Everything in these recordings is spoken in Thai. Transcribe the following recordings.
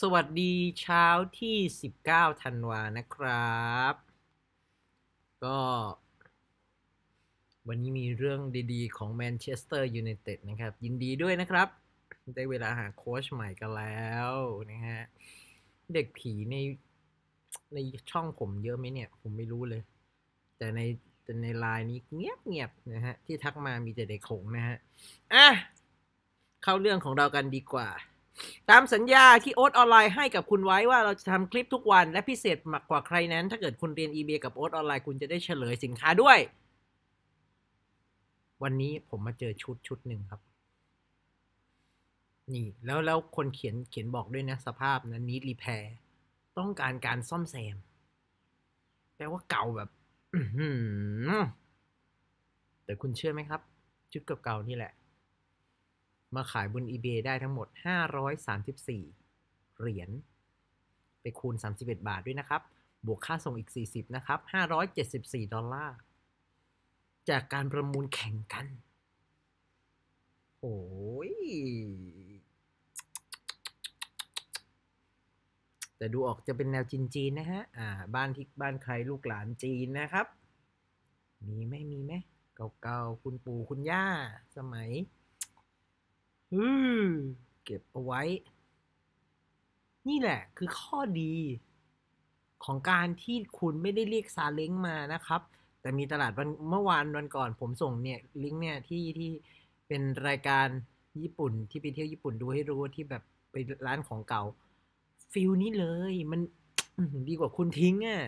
สวัสดีเช้าที่19ธันวานะครับ ก็ วันนี้มีเรื่องดีๆ ของแมนเชสเตอร์ยูไนเต็ดนะครับ ยินดีด้วยนะครับ ได้เวลาหาโค้ชใหม่กันแล้วนะฮะเด็กผีในในช่องผมเยอะไหมเนี่ย ผมไม่รู้เลย แต่ในแต่ในไลน์นี้เงียบเงียบนะฮะ ที่ทักมามีแต่เด็กขงนะฮะอ่ะเข้าเรื่องของเรากันดีกว่าตามสัญญาที่โอ๊ตออนไลน์ให้กับคุณไว้ว่าเราจะทำคลิปทุกวันและพิเศษมากกว่าใครนั้น ถ้าเกิดคุณเรียนอีเบกับโอ๊ตออนไลน์ คุณจะได้เฉลยสินค้าด้วย วันนี้ผมมาเจอชุดชุดหนึ่งครับ นี่ แล้วแล้วคนเขียนเขียนบอกด้วยนะสภาพนั้นนี้รีแพร์ต้องการการซ่อมแซมแปลว่าเก่าแบบแต่คุณเชื่อไหมครับ ชุดเก่าๆนี่แหละมาขายบน eBay ได้ทั้งหมด 534 เหรียญ ไปคูณ 31 บาทด้วยนะครับ บวกค่าส่งอีก 40 นะครับ 574 ดอลลาร์ จากการประมูลแข่งกัน โอ้ย แต่ดูออกจะเป็นแนวจีน ๆ นะฮะ อ่า บ้านที่บ้านใครลูกหลานจีนนะครับ มีไหม มีไหม เก่าๆ คุณปู่คุณย่าสมัยฮึเก็บเอาไว้ นี่แหละคือข้อดี ของการที่คุณไม่ได้เรียกซาเล้งมานะครับ แต่มีตลาดวันเมื่อวานวันก่อนผมส่งเนี่ยลิงก์เนี่ย ที่ที่เป็นรายการญี่ปุ่น ที่ไปเที่ยวญี่ปุ่นดูให้รู้ ที่แบบไปร้านของเก่า ฟิลนี้เลยมันดีกว่าคุณทิ้งอะ่ะ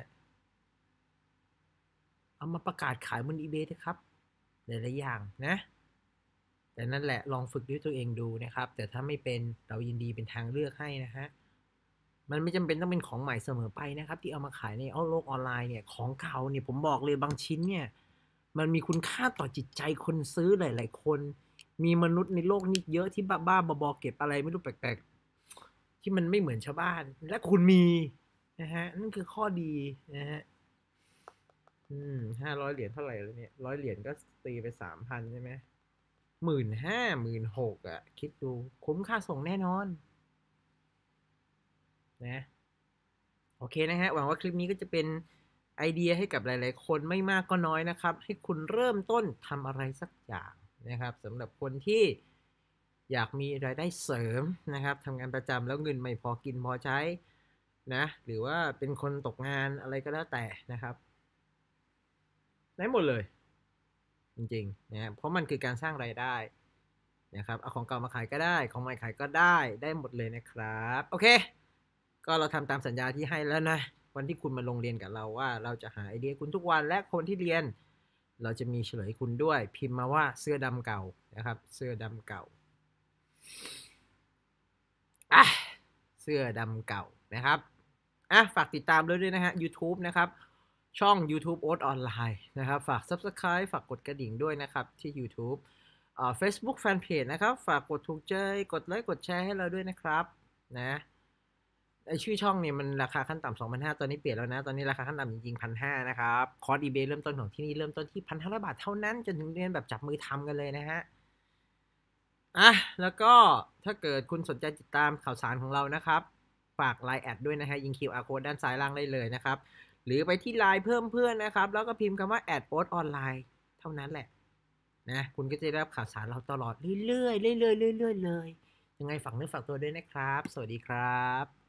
เอามาประกาศขายบนอีเบนะครับ หลาย ๆ อย่างนะแต่นั่นแหละลองฝึกด้วยตัวเองดูนะครับ แต่ถ้าไม่เป็นเรายินดีเป็นทางเลือกให้นะฮะมันไม่จำเป็นต้องเป็นของใหม่เสมอไปนะครับ ที่เอามาขายในโลกออนไลน์เนี่ยของเก่าเนี่ยผมบอกเลยบางชิ้น เนี่ย มันมีคุณค่าต่อจิตใจคนซื้อหลาย ๆ คน มีมนุษย์ในโลกนี้เยอะที่บ้าบ้าบอเก็บอะไรไม่รู้แปลกๆ ที่มันไม่เหมือนชาวบ้าน และคุณมีนะฮะนั่นคือข้อดีนะฮะอืมห้าร้อยเหรียญเท่าไหร่แล้วเนี่ยร้อยเหรียญก็ตีไปสามพันใช่ไหมหมื่นห้าหมื่นหกอ่ะ คิดดู คุ้มค่าส่งแน่นอนนะโอเคนะฮะ หวังว่าคลิปนี้ก็จะเป็นไอเดียให้กับหลายๆคนไม่มากก็น้อยนะครับ ให้คุณเริ่มต้นทำอะไรสักอย่างนะครับสำหรับคนที่อยากมีรายได้เสริมนะครับทำงานประจำแล้วเงินไม่พอกินพอใช้นะ หรือว่าเป็นคนตกงานอะไรก็แล้วแต่นะครับ ได้หมดเลยจริงๆนะครับเพราะมันคือการสร้างไรายได้นะครับเอาของเก่ามาขายก็ได้ ของใหม่ขายก็ได้ได้หมดเลยนะครับโอเค ก็เราทำตามสัญญาที่ให้แล้วนะ วันที่คุณมาลงเรียนกับเราว่าเราจะหาไอเดียคุณทุกวันและคนที่เรียนเราจะมีเฉลยคุณด้วย พิมพ์มาว่าเสื้อดำเก่านะครับ เสื้อดำเก่าอะเสื้อดำเก่านะครับอ่ะฝากติดตามด้วยด้วยนะฮะ YouTube นะครับช่อง YouTube โอ๊ตออนไลน์นะครับ ฝาก Subscribe ฝากกดกระดิ่งด้วยนะครับที่ YouTube เฟซบุ๊กแฟนเพจนะครับ ฝากกดถูกใจกดไลค์กดแชร์ให้เราด้วยนะครับ นะไอชื่อช่องเนี่ยมันราคาขั้นต่ำสองพันห้าตอนนี้เปลี่ยนแล้วนะ ตอนนี้ราคาขั้นต่ำจริงๆพันห้านะครับคอร์ดอีเบเริ่มต้นของที่นี่เริ่มต้นที่พันห้าร้อยบาทเท่านั้นจนถึงเรียนแบบจับมือทำกันเลยนะฮะอ่ะแล้วก็ถ้าเกิดคุณสนใจติดตามข่าวสารของเรานะครับ ฝากไลน์แอดด้วยนะฮะยิงคิวอาร์โค้ดด้านซ้ายล่างได้เลยนะครับหรือไปที่ไลน์เพิ่มเพื่อนนะครับ แล้วก็พิมพ์คำว่าแอดโพสออนไลน์เท่านั้นแหละ นะ คุณก็จะได้รับข่าวสารเราตลอดเรื่อยๆเรื่อยๆเรื่อย ๆเลย ยังไงฝากเนื้อฝากตัวด้วยนะครับ สวัสดีครับ